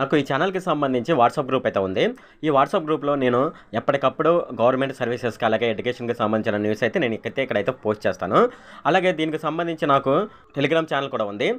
నాకు ఈ ఛానల్కి సంబంధించి వాట్సాప్ గ్రూప్ అయితే ఉంది ఈ వాట్సాప్ గ్రూప్లో నేను ఎప్పటికప్పుడు గవర్నమెంట్ సర్వీసెస్కి అలాగే ఎడ్యుకేషన్కి సంబంధించిన న్యూస్ అయితే నేను ఇక్కడైతే పోస్ట్ చేస్తాను అలాగే దీనికి సంబంధించి నాకు టెలిగ్రామ్ ఛానల్ కూడా ఉంది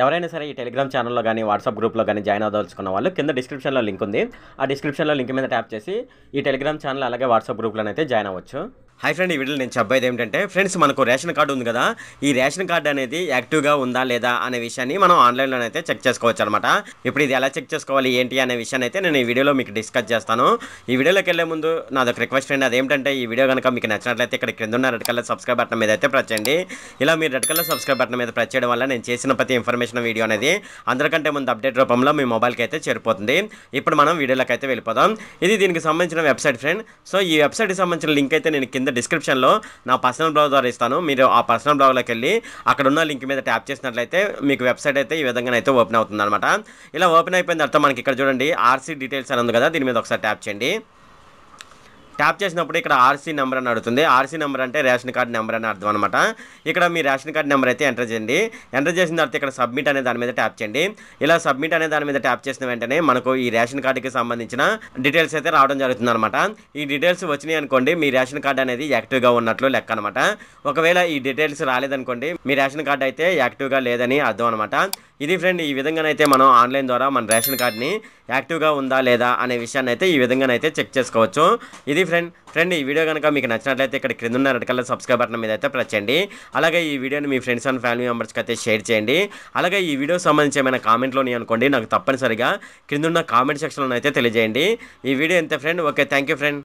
ఎవరైనా సరే ఈ టెలిగ్రామ్ ఛానల్లో కానీ వాట్సాప్ గ్రూప్లో కానీ జాయిన్ అవ్వదలుచుకున్న వాళ్ళు కింద డిస్క్రిప్షన్లో లింక్ ఉంది ఆ డిస్క్రిప్షన్లో లింక్ మీద ట్యాప్ చేసి ఈ టెలిగ్రామ్ ఛానల్ అలాగే వాట్సాప్ గ్రూప్లో అయితే జాయిన్ అవ్వచ్చు హై ఫ్రెండ్ ఈ వీడియోలో నేను చెప్పేది ఏంటంటే ఫ్రెండ్స్ మనకు రేషన్ కార్డు ఉంది కదా ఈ రేషన్ కార్డు అనేది యాక్టివ్గా ఉందా లేదా అనే విషయాన్ని మనం ఆన్లైన్లో అయితే చెక్ చేసుకోవచ్చు అనమాట ఇప్పుడు ఇది ఎలా చెక్ చేసుకోవాలి ఏంటి అనే విషయాన్ని అయితే నేను ఈ వీడియోలో మీకు డిస్కస్ చేస్తాను ఈ వీడియోలోకి వెళ్ళే ముందు ఒక రిక్వెస్ట్ ఫ్రెండ్ అదేంటంటే ఈ వీడియో కనుక మీకు నచ్చినట్లయితే ఇక్కడ క్రింద ఉన్న రెడ్ కలర్ సబ్స్క్రైబ్ బటన్ మీద అయితే ప్రచండి ఇలా మీరు రెడ్ కలర్ సబ్స్క్రైబ్ బటన్ మీద ప్రెస్ వల్ల నేను చేసిన ప్రతి ఇన్ఫర్మేషన్ ఇన్ఫర్మేషన్ వీడియో అనేది అందరికంటే ముందు అప్డేట్ రూపంలో మీ మొబైల్కి అయితే చేరిపోతుంది ఇప్పుడు మనం వీడియోలోకి అయితే వెళ్ళిపోదాం ఇది దీనికి సంబంధించిన వెబ్సైట్ ఫ్రెండ్ సో ఈ వెబ్సైట్కి సంబంధించిన లింక్ అయితే నేను కింద డిస్క్రిప్షన్లో నా పర్సనల్ బ్లాగ్ ద్వారా ఇస్తాను మీరు ఆ పర్సనల్ బ్లాగ్లోకి వెళ్ళి అక్కడ ఉన్న లింక్ మీద ట్యాప్ చేసినట్లయితే మీకు వెబ్సైట్ అయితే ఈ విధంగా అయితే ఓపెన్ అవుతుంది ఇలా ఓపెన్ అయిపోయిన తర్వాత మనకి ఇక్కడ చూడండి ఆర్సీ డీటెయిల్స్ అని ఉంది కదా దీని మీద ఒకసారి ట్యాప్ చేయండి ట్యాప్ చేసినప్పుడు ఇక్కడ ఆర్సీ నెంబర్ అని అడుగుతుంది ఆర్సీ నెంబర్ అంటే రేషన్ కార్డు నెంబర్ అని అర్థం అనమాట ఇక్కడ మీ రేషన్ కార్డు నెంబర్ అయితే ఎంటర్ చేయండి ఎంటర్ చేసిన తర్వాత ఇక్కడ సబ్మిట్ అనే దాని మీద ట్యాప్ చేయండి ఇలా సబ్మిట్ అనే దాని మీద ట్యాప్ చేసిన వెంటనే మనకు ఈ రేషన్ కార్డుకి సంబంధించిన డీటెయిల్స్ అయితే రావడం జరుగుతుంది అనమాట ఈ డీటెయిల్స్ వచ్చినాయి అనుకోండి మీ రేషన్ కార్డు అనేది యాక్టివ్గా ఉన్నట్లు లెక్క అనమాట ఒకవేళ ఈ డీటెయిల్స్ రాలేదనుకోండి మీ రేషన్ కార్డు అయితే యాక్టివ్గా లేదని అర్థం అనమాట ఇది ఫ్రెండ్ ఈ విధంగానైతే మనం ఆన్లైన్ ద్వారా మన రేషన్ కార్డ్ని యాక్టివ్గా ఉందా లేదా అనే విషయాన్ని అయితే ఈ విధంగానైతే చెక్ చేసుకోవచ్చు ఇది ఫ్రెండ్ ఫ్రెండ్ ఈ వీడియో కనుక మీకు నచ్చినట్లయితే ఇక్కడ క్రింద ఉన్న రెడ్ కలర్ సబ్స్క్రైబ్ బటన్ మీద అయితే ప్రెస్ చేయండి అలాగే ఈ వీడియోని మీ ఫ్రెండ్స్ అండ్ ఫ్యామిలీ మెంబర్స్కి అయితే షేర్ చేయండి అలాగే ఈ వీడియో సంబంధించి ఏమైనా కామెంట్లోని అనుకోండి నాకు తప్పనిసరిగా క్రింద ఉన్న కామెంట్ సెక్షన్లో అయితే తెలియజేయండి ఈ వీడియో ఎంత ఫ్రెండ్ ఓకే థ్యాంక్ ఫ్రెండ్